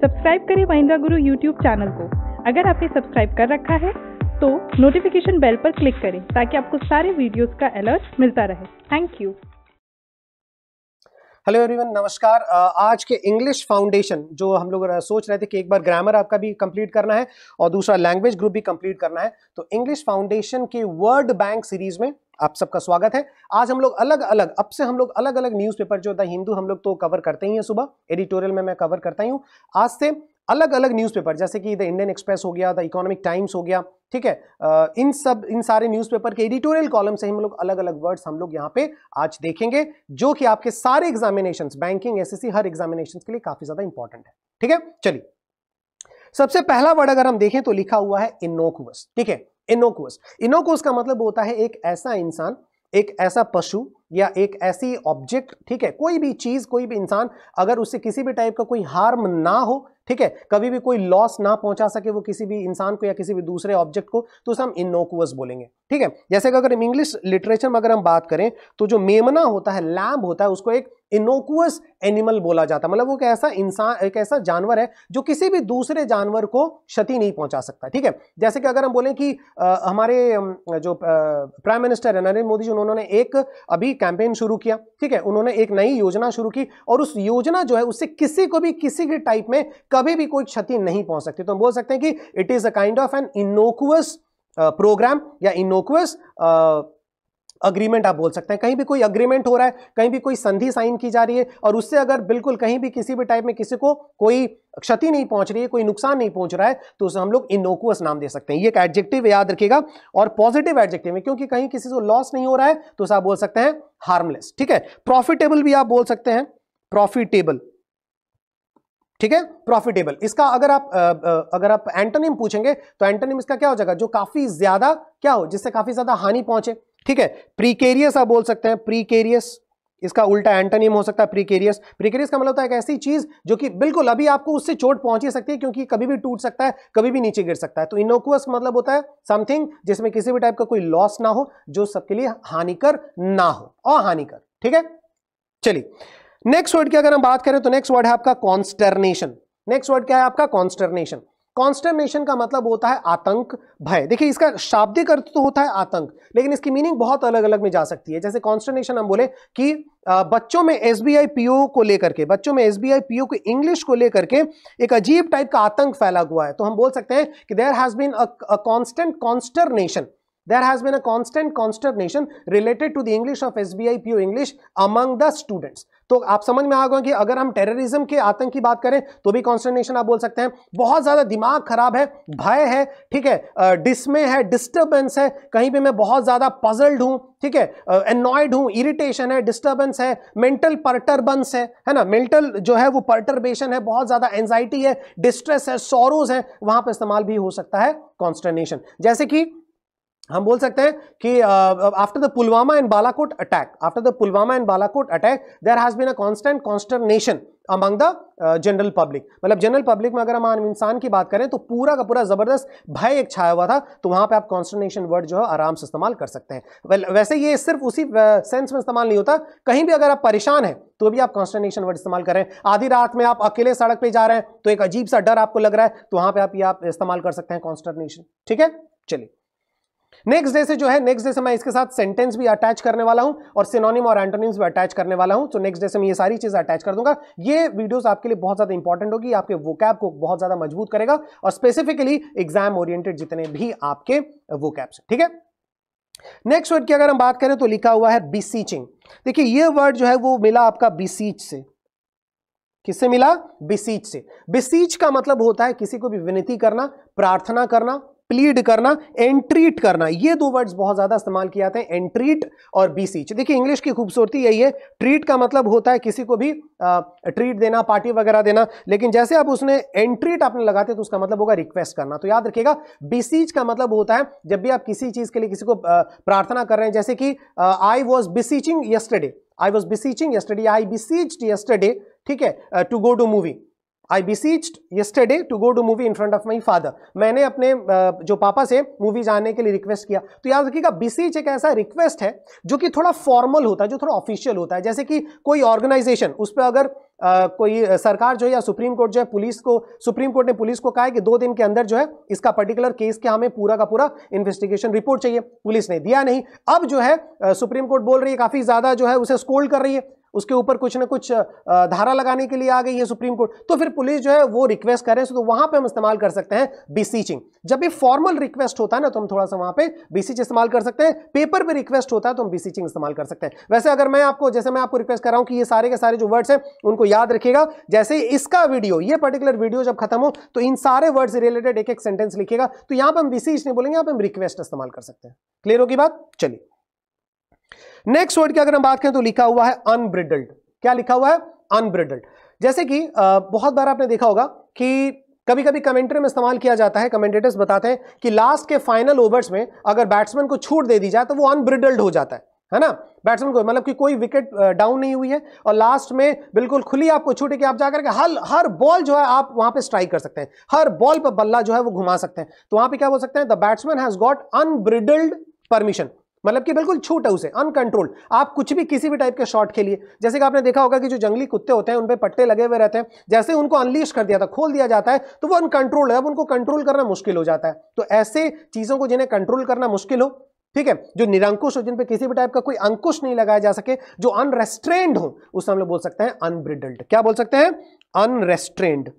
Subscribe करें महिंद्रा गुरु YouTube channel को अगर आपने सब्सक्राइब कर रखा है तो नोटिफिकेशन बेल पर क्लिक करें ताकि आपको सारे वीडियोस का अलर्ट मिलता रहे थैंक यू हेलो एवरीवन नमस्कार आज के इंग्लिश फाउंडेशन जो हम लोग सोच रहे थे कि एक बार ग्रामर आपका भी कंप्लीट करना है और दूसरा लैंग्वेज ग्रुप भी कंप्लीट करना है तो इंग्लिश फाउंडेशन के वर्ड बैंक सीरीज में आप सबका स्वागत है आज हम लोग अलग अलग अब से हम लोग अलग अलग न्यूज़पेपर जो द हिंदू हम लोग तो कवर करते ही हैं सुबह एडिटोरियल में मैं कवर करता ही हूँ आज से अलग अलग न्यूज़पेपर जैसे कि द इंडियन एक्सप्रेस हो गया द इकोनॉमिक टाइम्स हो गया ठीक है इन सब इन सारे न्यूज़पेपर के एडिटोरियल कॉलम से हम लोग अलग अलग वर्ड्स हम लोग यहाँ पे आज देखेंगे जो कि आपके सारे एग्जामिनेशन बैंकिंग एस हर एग्जामिनेशन के लिए काफ़ी ज़्यादा इंपॉर्टेंट है ठीक है चलिए सबसे पहला वर्ड अगर हम देखें तो लिखा हुआ है इनोकुअस ठीक है इनोकुअस इनोकुअस का मतलब होता है एक ऐसा इंसान एक ऐसा पशु या एक ऐसी ऑब्जेक्ट ठीक है कोई भी चीज़ कोई भी इंसान अगर उससे किसी भी टाइप का कोई हार्म ना हो ठीक है कभी भी कोई लॉस ना पहुंचा सके वो किसी भी इंसान को या किसी भी दूसरे ऑब्जेक्ट को तो उसे हम इनोकुअस बोलेंगे ठीक है जैसे कि अगर इंग्लिश लिटरेचर में अगर हम बात करें तो जो मेमना होता है लैम्ब होता है उसको एक इनोकुअस एनिमल बोला जाता है मतलब वो एक ऐसा इंसान एक ऐसा जानवर है जो किसी भी दूसरे जानवर को क्षति नहीं पहुंचा सकता ठीक है जैसे कि अगर हम बोलें कि आ, हमारे जो प्राइम मिनिस्टर है नरेंद्र मोदी जी उन्होंने एक अभी कैंपेन शुरू किया ठीक है उन्होंने एक नई योजना शुरू की और उस योजना जो है उससे किसी को भी किसी भी टाइप में कभी भी कोई क्षति नहीं पहुंच सकती तो हम बोल सकते हैं कि it is a kind of an innocuous program या इनोक्वस अग्रीमेंट आप बोल सकते हैं कहीं भी कोई अग्रीमेंट हो रहा है कहीं भी कोई संधि साइन की जा रही है और उससे अगर बिल्कुल कहीं भी किसी भी टाइप में किसी को कोई क्षति नहीं पहुंच रही है कोई नुकसान नहीं पहुंच रहा है तो उसे हम लोग इनोकुअस नाम दे सकते हैं ये एक एडजेक्टिव याद रखिएगा और पॉजिटिव एडजेक्टिव है क्योंकि कहीं किसी को लॉस नहीं हो रहा है तो उसे आप बोल सकते हैं हार्मलेस ठीक है प्रॉफिटेबल भी आप बोल सकते हैं प्रॉफिटेबल ठीक है प्रॉफिटेबल इसका अगर आप आ, आ, अगर आप एंटोनिम पूछेंगे तो एंटोनिम इसका क्या हो जाएगा जो काफी ज्यादा क्या हो जिससे काफी ज्यादा हानि पहुंचे ठीक है प्रीकेरियस आप बोल सकते हैं प्रीकेरियस इसका उल्टा एंटोनिम हो सकता है प्रीकेरियस प्रीकेरियस का मतलब होता है एक ऐसी चीज जो कि बिल्कुल अभी आपको उससे चोट पहुंच ही सकती है क्योंकि कभी भी टूट सकता है कभी भी नीचे गिर सकता है तो इनोकुअस मतलब होता है समथिंग जिसमें किसी भी टाइप का कोई लॉस ना हो जो सबके लिए हानिकर ना हो और हानिकर ठीक है चलिए नेक्स्ट वर्ड की अगर हम बात करें तो नेक्स्ट वर्ड है आपका कॉन्स्टर्नेशन नेक्स्ट वर्ड क्या है आपका कॉन्स्टर्नेशन कॉन्स्टर्नेशन का मतलब होता है आतंक भय देखिए इसका शाब्दिक अर्थ तो होता है आतंक लेकिन इसकी मीनिंग बहुत अलग अलग में जा सकती है जैसे कॉन्स्टर्नेशन हम बोले कि बच्चों में S B I P O को लेकर के बच्चों में S B I P O को इंग्लिश को लेकर के एक अजीब टाइप का आतंक फैला हुआ है तो हम बोल सकते हैं कि there has been constant consternation there has been a constant consternation related to the English of SBI PO English among the students. तो आप समझ में आ गए कि अगर हम टेररिज्म के आतंक की बात करें तो भी कॉन्स्टर्नेशन आप बोल सकते हैं बहुत ज़्यादा दिमाग खराब है भय है ठीक है डिस्मे है डिस्टर्बेंस है कहीं पे मैं बहुत ज़्यादा पजल्ड हूँ ठीक है एनॉयड हूँ इरिटेशन है डिस्टर्बेंस है मेंटल परटर्बेंस है है ना मेंटल जो है वो परटर्बेशन है बहुत ज़्यादा एंजाइटी है डिस्ट्रेस है सोरोज है वहाँ पर इस्तेमाल भी हो सकता है कॉन्स्टर्नेशन जैसे कि हम बोल सकते हैं कि after the Pulwama and Balakot attack after the Pulwama and Balakot attack there has been a constant consternation among the general public मतलब जनरल पब्लिक में अगर हम आम इंसान की बात करें तो पूरा का पूरा ज़बरदस्त भय एक छाया हुआ था तो वहां पे आप कॉन्स्टर्नेशन वर्ड जो है आराम से इस्तेमाल कर सकते हैं वेल वैसे ये सिर्फ उसी सेंस में इस्तेमाल नहीं होता कहीं भी अगर आप परेशान हैं तो भी आप कॉन्स्टर्नेशन वर्ड इस्तेमाल करें आधी रात में आप अकेले सड़क पर जा रहे हैं तो एक अजीब सा डर आपको लग रहा है तो वहाँ पर आप ये आप इस्तेमाल कर सकते हैं कॉन्स्टर्नेशन ठीक है चलिए नेक्स्ट डे से जो है नेक्स्ट डे से मैं इसके साथ सेंटेंस भी अटैच करने वाला हूं और सिनोनिम और एंटोनिम्स भी अटैच करने वाला हूं तो नेक्स्ट डे से मैं ये सारी चीज़ अटैच कर दूंगा ये वीडियोस आपके लिए बहुत ज़्यादा इंपॉर्टेंट होगी आपके वोकैब को बहुत ज़्यादा मजबूत करेगा और स्पेसिफिकली एग्जाम ओरिएंटेड जितने भी आपके वोकैब्स ठीक है नेक्स्ट वर्ड की अगर हम बात करें तो लिखा हुआ है बीसीचिंग देखिए ये वर्ड जो है वो मिला आपका बीसीच से किससे मिला बिसीच से बिसीच का मतलब होता है किसी को भी विनती करना प्रार्थना करना प्लीड करना एंट्रीट करना ये दो वर्ड्स बहुत ज्यादा इस्तेमाल किया जाते हैं एंट्रीट और बीसीच देखिए इंग्लिश की खूबसूरती यही है ट्रीट का मतलब होता है किसी को भी आ, ट्रीट देना पार्टी वगैरह देना लेकिन जैसे आप उसने एंट्रीट आपने लगाते तो उसका मतलब होगा रिक्वेस्ट करना तो याद रखिएगा बीसीच का मतलब होता है जब भी आप किसी चीज के लिए किसी को प्रार्थना कर रहे हैं जैसे कि I was beseeching yesterday I was beseeching yesterday I beseeched yesterday ठीक है to go to movie I beseeched yesterday to go to movie in front of my father मैंने अपने जो पापा से मूवी जाने के लिए रिक्वेस्ट किया तो याद रखिएगा बीसीच एक ऐसा रिक्वेस्ट है जो कि थोड़ा फॉर्मल होता है जो थोड़ा ऑफिशियल होता है जैसे कि कोई ऑर्गेनाइजेशन उस पर अगर आ, कोई सरकार जो है या सुप्रीम कोर्ट जो है पुलिस को सुप्रीम कोर्ट ने पुलिस को कहा है कि दो दिन के अंदर जो है इसका पर्टिकुलर केस के हमें पूरा का पूरा इन्वेस्टिगेशन रिपोर्ट चाहिए पुलिस ने दिया नहीं अब जो है सुप्रीम कोर्ट बोल रही है काफ़ी ज़्यादा जो है उसे स्कोल्ड कर रही है उसके ऊपर कुछ ना कुछ धारा लगाने के लिए आ गई है सुप्रीम कोर्ट तो फिर पुलिस जो है वो रिक्वेस्ट करें तो वहां पर हम इस्तेमाल कर सकते हैं बीसीचिंग जब भी फॉर्मल रिक्वेस्ट होता है ना तो हम थोड़ा सा वहां पे बीसीच इस्तेमाल कर सकते हैं पेपर पर रिक्वेस्ट होता है तो हम बीसीचिंग इस्तेमाल कर सकते हैं वैसे अगर मैं आपको जैसे मैं आपको रिक्वेस्ट कर रहा हूं कि ये सारे के सारे जो वर्ड्स हैं उनको याद रखिएगा जैसे इसका वीडियो ये पर्टिकुलर वीडियो जब खत्म हो तो इन सारे वर्ड से रिलेटेड एक एक सेंटेंस लिखेगा तो यहां पर हम बीसीच नहीं बोलेंगे यहां पर हम रिक्वेस्ट इस्तेमाल कर सकते हैं क्लियर होगी बात चलिए नेक्स्ट वर्ड की अगर हम बात करें तो लिखा हुआ है अनब्रिडल्ड क्या लिखा हुआ है अनब्रिडल्ड जैसे कि बहुत बार आपने देखा होगा कि कभी कभी कमेंट्री में इस्तेमाल किया जाता है कमेंटेटर्स बताते हैं कि लास्ट के फाइनल ओवर्स में अगर बैट्समैन को छूट दे दी जाए तो वो अनब्रिडल्ड हो जाता है है ना बैट्समैन को मतलब कि कोई विकेट डाउन नहीं हुई है और लास्ट में बिल्कुल खुली आपको छूट है कि आप जाकर के हर हर बॉल जो है आप वहां पे स्ट्राइक कर सकते हैं हर बॉल पर बल्ला जो है वो घुमा सकते हैं तो वहां पे क्या बोल सकते हैं the batsman has got unbridled permission मतलब कि बिल्कुल छूट है उसे अनकंट्रोल्ड आप कुछ भी किसी भी टाइप के शॉट खेलिए जैसे कि आपने देखा होगा कि जो जंगली कुत्ते होते हैं उन पर पट्टे लगे हुए रहते हैं जैसे उनको अनलीश कर दिया था खोल दिया जाता है तो वो अनकंट्रोल्ड है अब उनको कंट्रोल करना मुश्किल हो जाता है तो ऐसे चीज़ों को जिन्हें कंट्रोल करना मुश्किल हो ठीक है जो निरंकुश हो जिन पे किसी भी टाइप का कोई अंकुश नहीं लगाया जा सके जो अनरेस्ट्रेंड हो उसे हम लोग बोल सकते हैं अनब्रिडल्ड क्या बोल सकते हैं अनरेस्ट्रेंड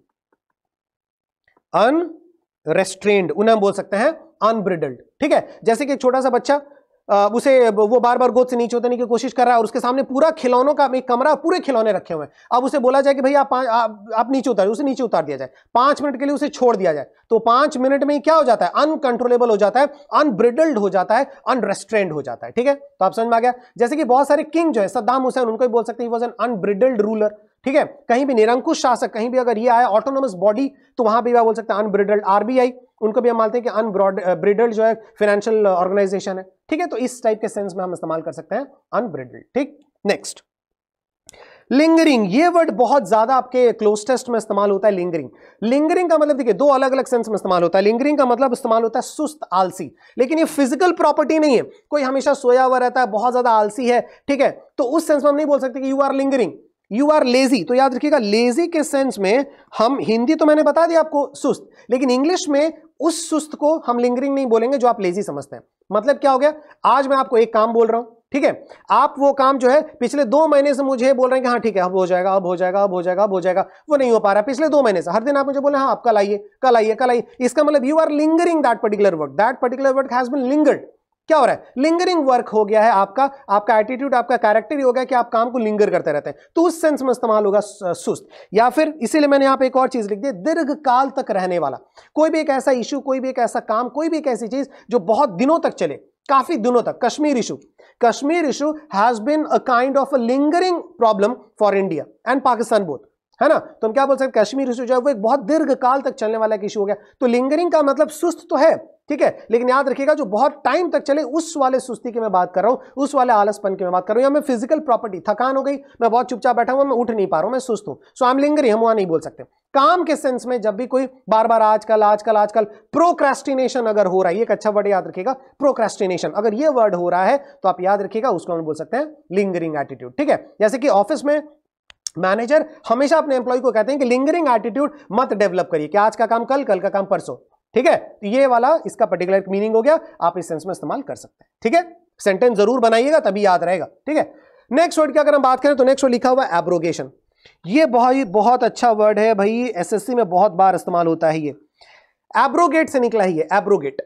अनरेस्ट्रेंड उन्हें हम बोल सकते हैं अनब्रिडल्ड ठीक है जैसे कि छोटा सा बच्चा उसे वो बार बार गोद से नीचे उतरने की कोशिश कर रहा है और उसके सामने पूरा खिलौनों का एक कमरा पूरे खिलौने रखे हुए हैं अब उसे बोला जाए कि भाई आप, आप आप नीचे उतारे उसे नीचे उतार दिया जाए पांच मिनट के लिए उसे छोड़ दिया जाए तो पांच मिनट में क्या हो जाता है अनकंट्रोलेबल हो जाता है अनब्रिडल्ड हो जाता है अनरेस्ट्रेंड हो जाता है ठीक है तो आप समझ में आ गया जैसे कि बहुत सारे किंग जो है सद्दाम हुसैन उनको बोल सकते हैं वॉज एन अनब्रिडल्ड रूलर ठीक है कहीं भी निरंकुश शासक कहीं भी अगर ये आया ऑटोनोमस बॉडी तो वहां भी बोल सकते हैं अनब्रिडल्ड आरबीआई उनको भी हम मानते हैं कि अनब्रिडल्ड जो है फाइनेंशियल ऑर्गेनाइजेशन है ठीक है तो इस टाइप के सेंस में हम इस्तेमाल कर सकते हैं अनब्रिडल्ड ठीक नेक्स्ट लिंगरिंग ये वर्ड बहुत ज्यादा आपके क्लोज टेस्ट में इस्तेमाल होता है लिंगरिंग लिंगरिंग का मतलब देखिए दो अलग अलग सेंस में इस्तेमाल होता है लिंगरिंग का मतलब इस्तेमाल होता है सुस्त आलसी लेकिन ये फिजिकल प्रॉपर्टी नहीं है कोई हमेशा सोया हुआ रहता है बहुत ज्यादा आलसी है ठीक है तो उस सेंस में हम नहीं बोल सकते कि you are lingering you are lazy तो याद रखिएगा लेजी के सेंस में हम हिंदी तो मैंने बता दिया आपको सुस्त लेकिन इंग्लिश में उस सुस्त को हम लिंगरिंग नहीं बोलेंगे जो आप लेजी समझते हैं मतलब क्या हो गया आज मैं आपको एक काम बोल रहा हूं ठीक है आप वो काम जो है पिछले दो महीने से मुझे बोल रहे हैं कि हाँ ठीक है अब हो जाएगा अब हो जाएगा अब हो जाएगा अब हो जाएगा वो नहीं हो पा रहा पिछले दो महीने से हर दिन आप मुझे बोले हाँ आप कल आइए कल आइए कल आइए इसका मतलब you are lingering that particular word that particular word has been lingered क्या हो रहा है लिंगरिंग वर्क हो गया है आपका आपका एटीट्यूड आपका कैरेक्टर ही हो गया कि आप काम को लिंगर करते रहते हैं तो उस सेंस में इस्तेमाल होगा सुस्त या फिर इसीलिए मैंने यहां पे एक और चीज़ लिख दी दीर्घ काल तक रहने वाला कोई भी एक ऐसा इशू कोई भी एक ऐसा काम कोई भी एक ऐसी चीज़ जो बहुत दिनों तक चले काफी दिनों तक Kashmir issue Kashmir issue has been a kind of a lingering problem for India and Pakistan both है ना तो हम क्या बोल सकते कश्मीर इशू जो है वो एक बहुत दीर्घ काल तक चलने वाला एक इशू हो गया तो लिंगरिंग का मतलब सुस्त तो है ठीक है लेकिन याद रखिएगा जो बहुत टाइम तक चले उस वाले सुस्ती की मैं बात कर रहा हूं उस वाले आलसपन की मैं बात कर रहा हूं या मैं फिजिकल प्रॉपर्टी थकान हो गई मैं बहुत चुपचाप बैठा हुआ मैं उठ नहीं पा रहा हूं मैं सुस्त हूं सो आम लिंगरी हम वहां नहीं बोल सकते काम के सेंस में जब भी कोई बार बार आजकल आजकल आजकल प्रोक्रेस्टिनेशन अगर हो रहा है एक अच्छा वर्ड याद रखेगा प्रोक्रेस्टिनेशन अगर ये वर्ड हो रहा है तो आप याद रखिएगा उसको हम बोल सकते हैं लिंगरिंग एटीट्यूड ठीक है जैसे कि ऑफिस में मैनेजर हमेशा अपने एम्प्लॉय को कहते हैं कि लिंगरिंग एटीट्यूड मत डेवलप करिए कि आज का काम कल कल का काम परसों ठीक है तो ये वाला इसका पर्टिकुलर मीनिंग हो गया आप इस सेंस में इस्तेमाल कर सकते हैं ठीक है सेंटेंस जरूर बनाइएगा तभी याद रहेगा ठीक है नेक्स्ट वर्ड की अगर हम बात करें तो नेक्स्ट वर्ड लिखा हुआ एब्रोगेशन ये बहुत ही बहुत अच्छा वर्ड है भाई एसएससी में बहुत बार इस्तेमाल होता है ये एब्रोगेट से निकला ही है एब्रोगेट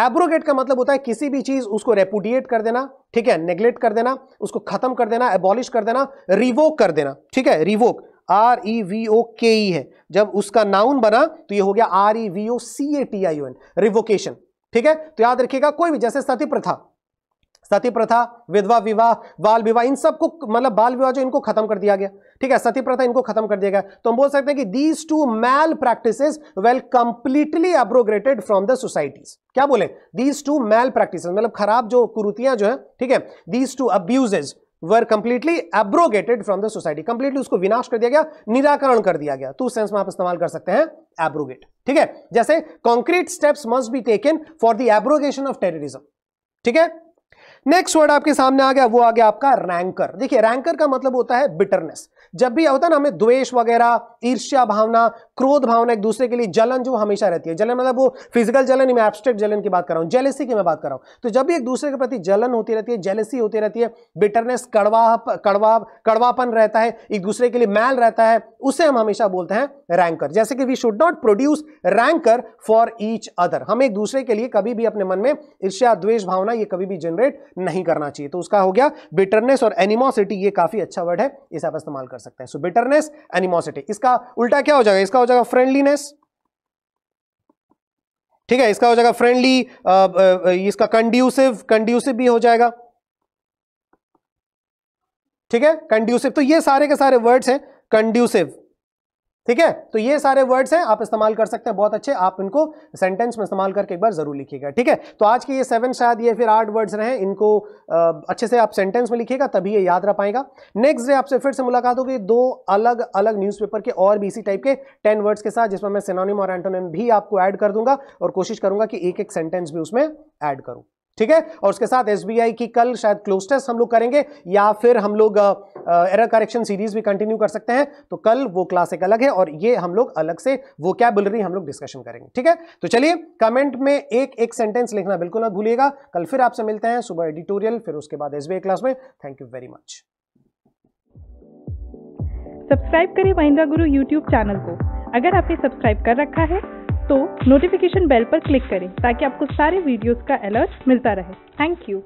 एब्रोगेट का मतलब होता है किसी भी चीज उसको रेपुडिएट कर देना ठीक है नेग्लेक्ट कर देना उसको खत्म कर देना एबॉलिश कर देना रिवोक कर देना ठीक है revoke R E V O K E है जब उसका नाउन बना तो ये हो गया R E V O C A T I N revocation ठीक है तो याद रखिएगा कोई भी जैसे सती प्रथा सती प्रथा विधवा विवाह बाल विवाह इन सबको मतलब बाल विवाह जो इनको खत्म कर दिया गया ठीक है सती प्रथा इनको खत्म कर दिया गया तो हम बोल सकते हैं कि these two malpractice well completely abrogated from the societies क्या बोले दीज टू मैल प्रैक्टिस मतलब खराब जो कुरुतियां जो है ठीक है these two abuses were completely abrogated from the society completely उसको विनाश कर दिया गया निराकरण कर दिया गया तो उस सेंस में आप इस्तेमाल कर सकते हैं एब्रोगेट ठीक है जैसे concrete steps must be taken for the abrogation of terrorism ठीक है नेक्स्ट वर्ड आपके सामने आ गया वो आ गया आपका रैंकर देखिए रैंकर का मतलब होता है बिटरनेस जब भी होता है ना हमें द्वेष वगैरह ईर्ष्या भावना क्रोध भावना एक दूसरे के लिए जलन जो हमेशा रहती है जलन मतलब वो फिजिकल जलन मैं एब्स्ट्रैक्ट जलन की बात कर रहा हूँ जेलेसी की मैं बात कर रहा हूँ तो जब भी एक दूसरे के प्रति जलन होती रहती है जेलेसी होती रहती है बिटरनेस कड़वा कड़वा कड़वापन रहता है एक दूसरे के लिए मैल रहता है उसे हम हमेशा बोलते हैं रैंकर जैसे कि we should not produce rancour for each other हम एक दूसरे के लिए कभी भी अपने मन में ईर्ष्या द्वेष भावना ये कभी भी जनरेट नहीं करना चाहिए तो उसका हो गया बिटरनेस और एनिमोसिटी ये काफी अच्छा वर्ड है इसे आप इस्तेमाल कर सकते हैं सो बिटरनेस एनिमोसिटी इसका उल्टा क्या हो जाएगा इसका हो जाएगा फ्रेंडलीनेस ठीक है इसका हो जाएगा फ्रेंडली इसका कंड्यूसिव कंड्यूसिव भी हो जाएगा ठीक है कंड्यूसिव तो ये सारे के सारे वर्ड्स हैं कंड्यूसिव ठीक है तो ये सारे वर्ड्स हैं आप इस्तेमाल कर सकते हैं बहुत अच्छे आप इनको सेंटेंस में इस्तेमाल करके एक बार जरूर लिखिएगा ठीक है तो आज के ये सेवन शायद ये फिर आठ वर्ड्स रहे इनको आ, अच्छे से आप सेंटेंस में लिखिएगा तभी ये याद रह पाएगा नेक्स्ट डे आपसे फिर से मुलाकात होगी दो अलग अलग न्यूज़पेपर के और भी इसी टाइप के टेन वर्ड्स के साथ जिसमें मैं सिनोनिम और एंटोनिम भी आपको ऐड कर दूंगा और कोशिश करूंगा कि एक एक सेंटेंस भी उसमें ऐड करूँ ठीक है और उसके साथ एस की कल शायद क्लोज टेस्ट हम लोग करेंगे या फिर हम लोग एरर करेक्शन सीरीज भी कंटिन्यू कर सकते हैं तो कल वो क्लास एक अलग है और ये हम लोग अलग से वो रही हम लोग डिस्कशन करेंगे ठीक है तो चलिए कमेंट में एक एक सेंटेंस लिखना बिल्कुल ना भूलिएगा कल फिर आपसे मिलते हैं सुबह एडिटोरियल फिर उसके बाद एस क्लास में thank you very much subscribe करें महिंद्रा गुरु यूट्यूब चैनल को अगर आपने सब्सक्राइब कर रखा है तो नोटिफिकेशन बेल पर क्लिक करें ताकि आपको सारे वीडियोस का अलर्ट मिलता रहे थैंक यू